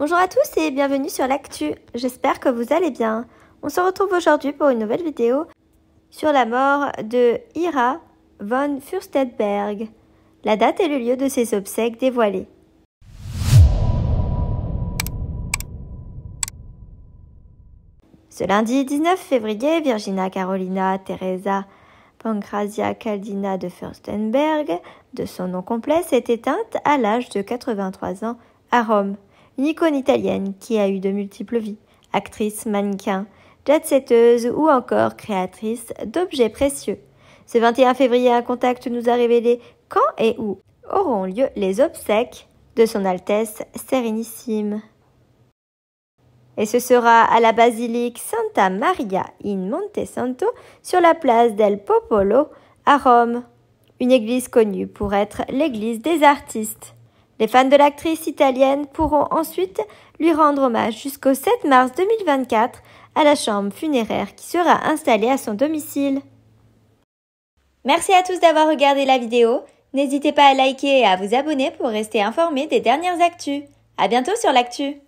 Bonjour à tous et bienvenue sur l'actu, j'espère que vous allez bien. On se retrouve aujourd'hui pour une nouvelle vidéo sur la mort de Ira von Furstenberg, la date et le lieu de ses obsèques dévoilés. Ce lundi 19 février, Virginia Carolina Teresa Pancrazia Caldina de Furstenberg, de son nom complet, s'est éteinte à l'âge de 83 ans à Rome une icône italienne qui a eu de multiples vies, actrice, mannequin, jet-setteuse ou encore créatrice d'objets précieux. Ce 21 février, un contact nous a révélé quand et où auront lieu les obsèques de Son Altesse Sérénissime. Et ce sera à la basilique Santa Maria in Monte Santo sur la place del Popolo à Rome, une église connue pour être l'église des artistes. Les fans de l'actrice italienne pourront ensuite lui rendre hommage jusqu'au 7 mars 2024 à la chambre funéraire qui sera installée à son domicile. Merci à tous d'avoir regardé la vidéo. N'hésitez pas à liker et à vous abonner pour rester informé des dernières actus. À bientôt sur l'actu!